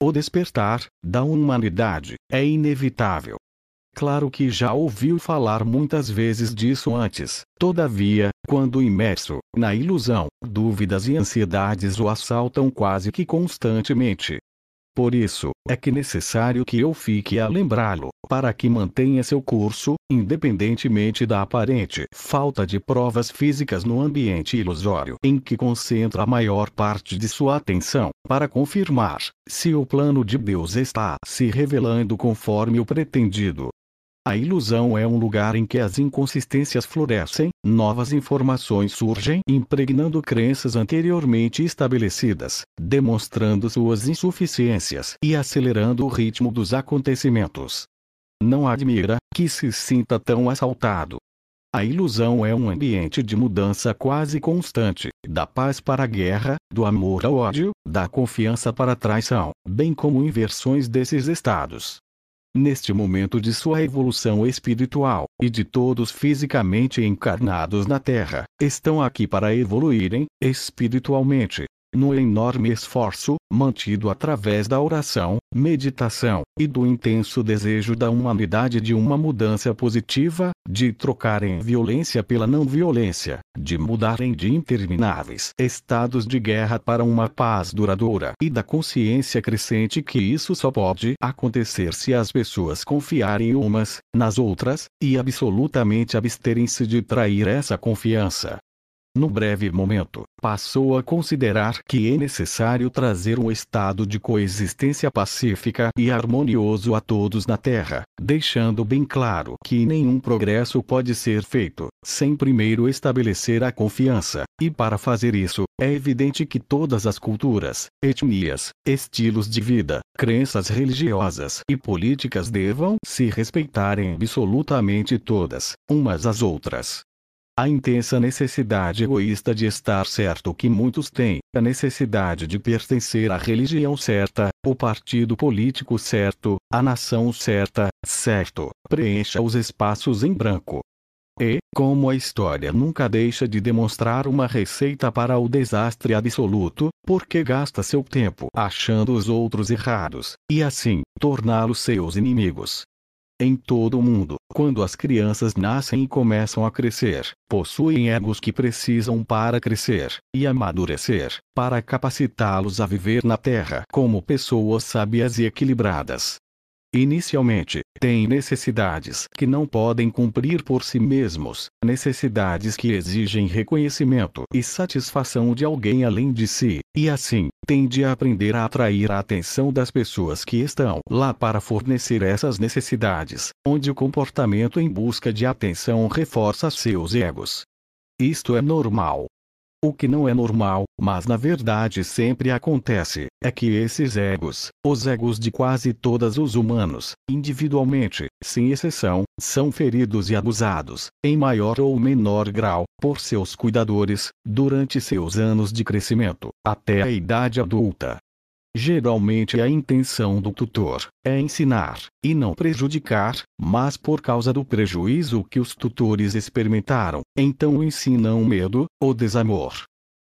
O despertar da humanidade é inevitável. Claro que já ouviu falar muitas vezes disso antes, todavia, quando imerso na ilusão, dúvidas e ansiedades o assaltam quase que constantemente. Por isso, é que necessário que eu fique a lembrá-lo, para que mantenha seu curso, independentemente da aparente falta de provas físicas no ambiente ilusório em que concentra a maior parte de sua atenção, para confirmar se o plano de Deus está se revelando conforme o pretendido. A ilusão é um lugar em que as inconsistências florescem, novas informações surgem impregnando crenças anteriormente estabelecidas, demonstrando suas insuficiências e acelerando o ritmo dos acontecimentos. Não admira que se sinta tão assaltado. A ilusão é um ambiente de mudança quase constante, da paz para a guerra, do amor ao ódio, da confiança para a traição, bem como inversões desses estados neste momento de sua evolução espiritual, e de todos fisicamente encarnados na Terra, estão aqui para evoluírem, espiritualmente, no enorme esforço, mantido através da oração, meditação, e do intenso desejo da humanidade de uma mudança positiva, de trocarem violência pela não violência, de mudarem de intermináveis estados de guerra para uma paz duradoura e da consciência crescente que isso só pode acontecer se as pessoas confiarem umas nas outras, e absolutamente absterem-se de trair essa confiança num breve momento, passou a considerar que é necessário trazer um estado de coexistência pacífica e harmonioso a todos na Terra, deixando bem claro que nenhum progresso pode ser feito sem primeiro estabelecer a confiança, e para fazer isso, é evidente que todas as culturas, etnias, estilos de vida, crenças religiosas e políticas devam se respeitarem absolutamente todas, umas às outras. A intensa necessidade egoísta de estar certo que muitos têm, a necessidade de pertencer à religião certa, o partido político certo, a nação certa, certo, preencha os espaços em branco. E, como a história nunca deixa de demonstrar uma receita para o desastre absoluto, porque gasta seu tempo achando os outros errados, e assim, torná-los seus inimigos. Em todo o mundo, quando as crianças nascem e começam a crescer, possuem egos que precisam para crescer e amadurecer, para capacitá-los a viver na Terra como pessoas sábias e equilibradas. Inicialmente, têm necessidades que não podem cumprir por si mesmos, necessidades que exigem reconhecimento e satisfação de alguém além de si, e assim, tende a aprender a atrair a atenção das pessoas que estão lá para fornecer essas necessidades, onde o comportamento em busca de atenção reforça seus egos. Isto é normal, o que não é normal, mas na verdade sempre acontece, é que esses egos, os egos de quase todos os humanos, individualmente, sem exceção, são feridos e abusados, em maior ou menor grau, por seus cuidadores, durante seus anos de crescimento, até a idade adulta. Geralmente a intenção do tutor é ensinar, e não prejudicar, mas por causa do prejuízo que os tutores experimentaram, então ensinam o medo, ou desamor.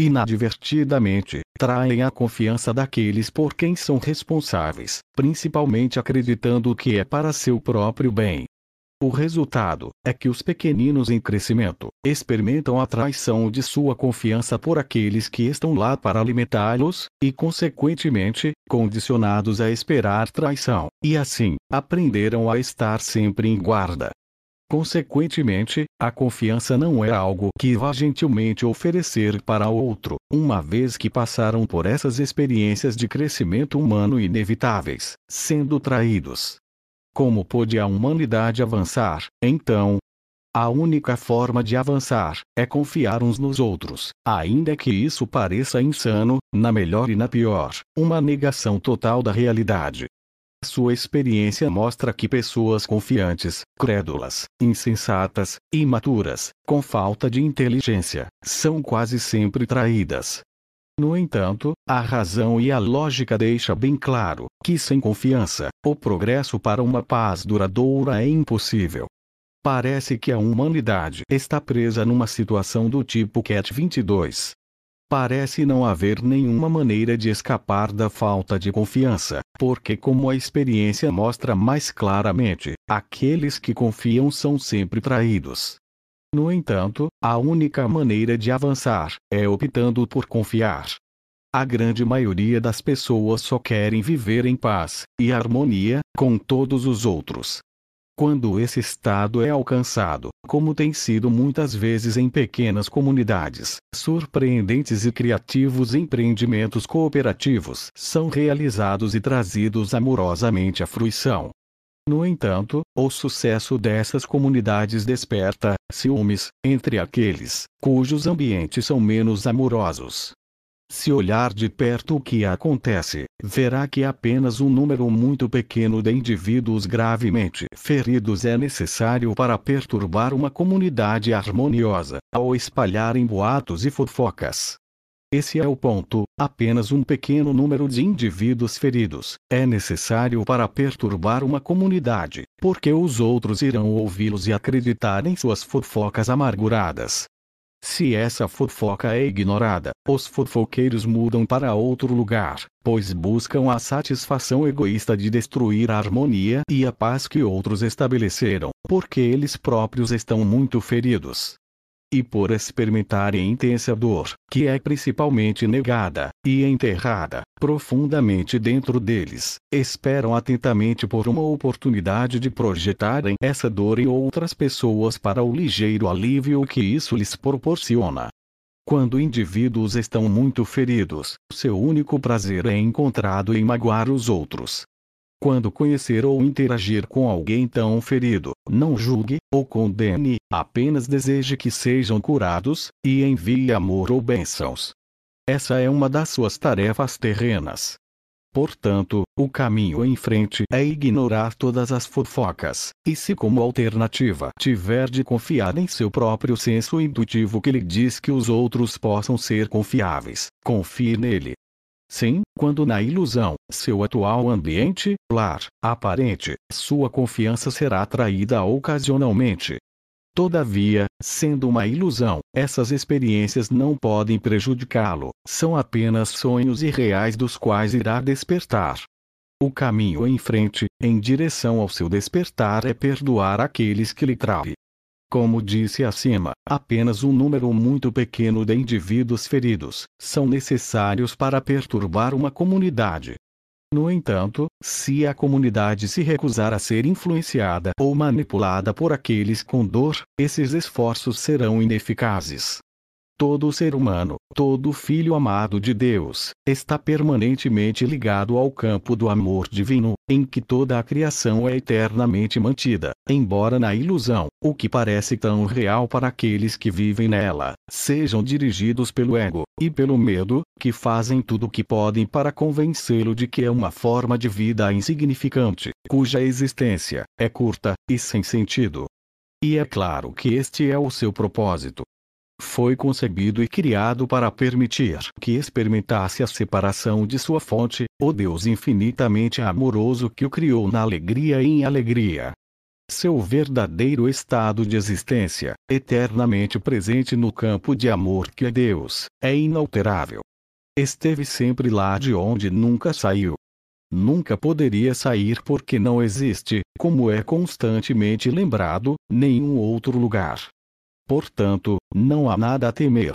Inadvertidamente, traem a confiança daqueles por quem são responsáveis, principalmente acreditando que é para seu próprio bem. O resultado é que os pequeninos em crescimento experimentam a traição de sua confiança por aqueles que estão lá para alimentá-los, e, consequentemente, condicionados a esperar traição, e assim aprenderam a estar sempre em guarda. Consequentemente, a confiança não é algo que vá gentilmente oferecer para outro, uma vez que passaram por essas experiências de crescimento humano inevitáveis, sendo traídos, como pôde a humanidade avançar, então? A única forma de avançar é confiar uns nos outros, ainda que isso pareça insano, na melhor e na pior, uma negação total da realidade. Sua experiência mostra que pessoas confiantes, crédulas, insensatas, imaturas, com falta de inteligência, são quase sempre traídas, no entanto, a razão e a lógica deixa bem claro que sem confiança, o progresso para uma paz duradoura é impossível. Parece que a humanidade está presa numa situação do tipo Cat 22. Parece não haver nenhuma maneira de escapar da falta de confiança, porque, como a experiência mostra mais claramente, aqueles que confiam são sempre traídos. No entanto, a única maneira de avançar é optando por confiar. A grande maioria das pessoas só querem viver em paz e harmonia com todos os outros. Quando esse estado é alcançado, como tem sido muitas vezes em pequenas comunidades, surpreendentes e criativos empreendimentos cooperativos são realizados e trazidos amorosamente à fruição. No entanto, o sucesso dessas comunidades desperta ciúmes, entre aqueles cujos ambientes são menos amorosos. Se olhar de perto o que acontece, verá que apenas um número muito pequeno de indivíduos gravemente feridos é necessário para perturbar uma comunidade harmoniosa, ao espalharem boatos e fofocas. Esse é o ponto. Apenas um pequeno número de indivíduos feridos é necessário para perturbar uma comunidade, porque os outros irão ouvi-los e acreditar em suas fofocas amarguradas. Se essa fofoca é ignorada, os fofoqueiros mudam para outro lugar, pois buscam a satisfação egoísta de destruir a harmonia e a paz que outros estabeleceram, porque eles próprios estão muito feridos e por experimentarem intensa dor, que é principalmente negada, e enterrada, profundamente dentro deles, esperam atentamente por uma oportunidade de projetarem essa dor em outras pessoas para o ligeiro alívio que isso lhes proporciona. Quando indivíduos estão muito feridos, seu único prazer é encontrado em magoar os outros, quando conhecer ou interagir com alguém tão ferido, não julgue ou condene, apenas deseje que sejam curados, e envie amor ou bênçãos. Essa é uma das suas tarefas terrenas. Portanto, o caminho em frente é ignorar todas as fofocas, e se como alternativa tiver de confiar em seu próprio senso intuitivo que lhe diz que os outros possam ser confiáveis, confie nele, Sim, quando na ilusão, seu atual ambiente, lar, aparente, sua confiança será atraída ocasionalmente. Todavia, sendo uma ilusão, essas experiências não podem prejudicá-lo, são apenas sonhos irreais dos quais irá despertar. O caminho em frente, em direção ao seu despertar, é perdoar aqueles que lhe traem. Como disse acima, apenas um número muito pequeno de indivíduos feridos são necessários para perturbar uma comunidade. No entanto, se a comunidade se recusar a ser influenciada ou manipulada por aqueles com dor, esses esforços serão ineficazes. Todo ser humano, todo filho amado de Deus, está permanentemente ligado ao campo do amor divino, em que toda a criação é eternamente mantida, embora na ilusão, o que parece tão real para aqueles que vivem nela, sejam dirigidos pelo ego, e pelo medo, que fazem tudo o que podem para convencê-lo de que é uma forma de vida insignificante, cuja existência é curta e sem sentido. E é claro que este é o seu propósito, foi concebido e criado para permitir que experimentasse a separação de sua fonte, o Deus infinitamente amoroso que o criou na alegria e em alegria. Seu verdadeiro estado de existência, eternamente presente no campo de amor que é Deus, é inalterável. Esteve sempre lá de onde nunca saiu nunca poderia sair porque não existe, como é constantemente lembrado, nenhum outro lugar, Portanto, não há nada a temer.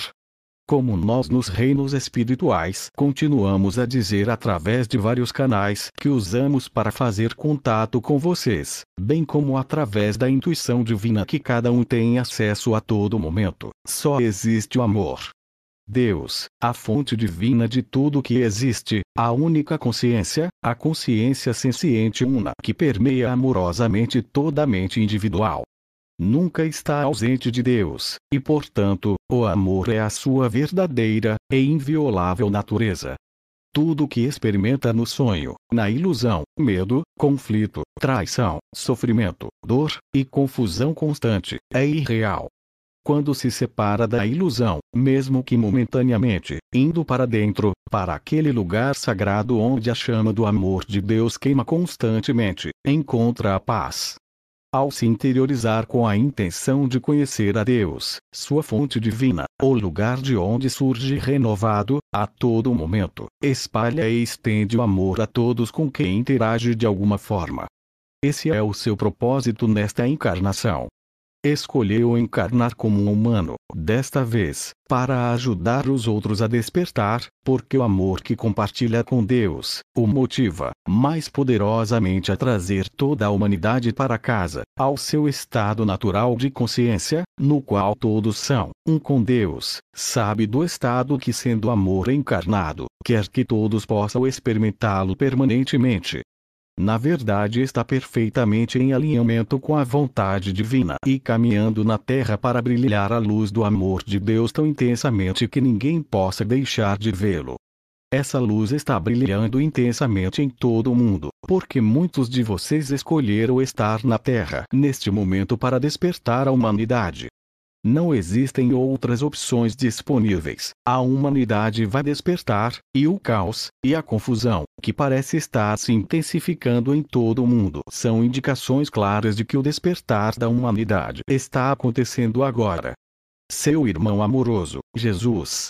Como nós nos reinos espirituais continuamos a dizer através de vários canais que usamos para fazer contato com vocês, bem como através da intuição divina que cada um tem acesso a todo momento, só existe o amor. Deus, a fonte divina de tudo que existe, a única consciência, a consciência senciente una que permeia amorosamente toda a mente individual, nunca está ausente de Deus, e portanto, o amor é a sua verdadeira e inviolável natureza. Tudo o que experimenta no sonho, na ilusão, medo, conflito, traição, sofrimento, dor e confusão constante, é irreal. Quando se separa da ilusão, mesmo que momentaneamente, indo para dentro, para aquele lugar sagrado onde a chama do amor de Deus queima constantemente, encontra a paz, ao se interiorizar com a intenção de conhecer a Deus, sua fonte divina, o lugar de onde surge renovado, a todo momento, espalha e estende o amor a todos com quem interage de alguma forma. Esse é o seu propósito nesta encarnação escolheu encarnar como um humano, desta vez, para ajudar os outros a despertar, porque o amor que compartilha com Deus o motiva mais poderosamente a trazer toda a humanidade para casa, ao seu estado natural de consciência, no qual todos são um com Deus, sabe do estado que, sendo amor encarnado, quer que todos possam experimentá-lo permanentemente, na verdade está perfeitamente em alinhamento com a vontade divina e caminhando na terra para brilhar a luz do amor de Deus tão intensamente que ninguém possa deixar de vê-lo. Essa luz está brilhando intensamente em todo o mundo, porque muitos de vocês escolheram estar na Terra neste momento para despertar a humanidade. Não existem outras opções disponíveis. A humanidade vai despertar, e o caos, e a confusão, que parece estar se intensificando em todo o mundo, são indicações claras de que o despertar da humanidade está acontecendo agora. Seu irmão amoroso, Jesus,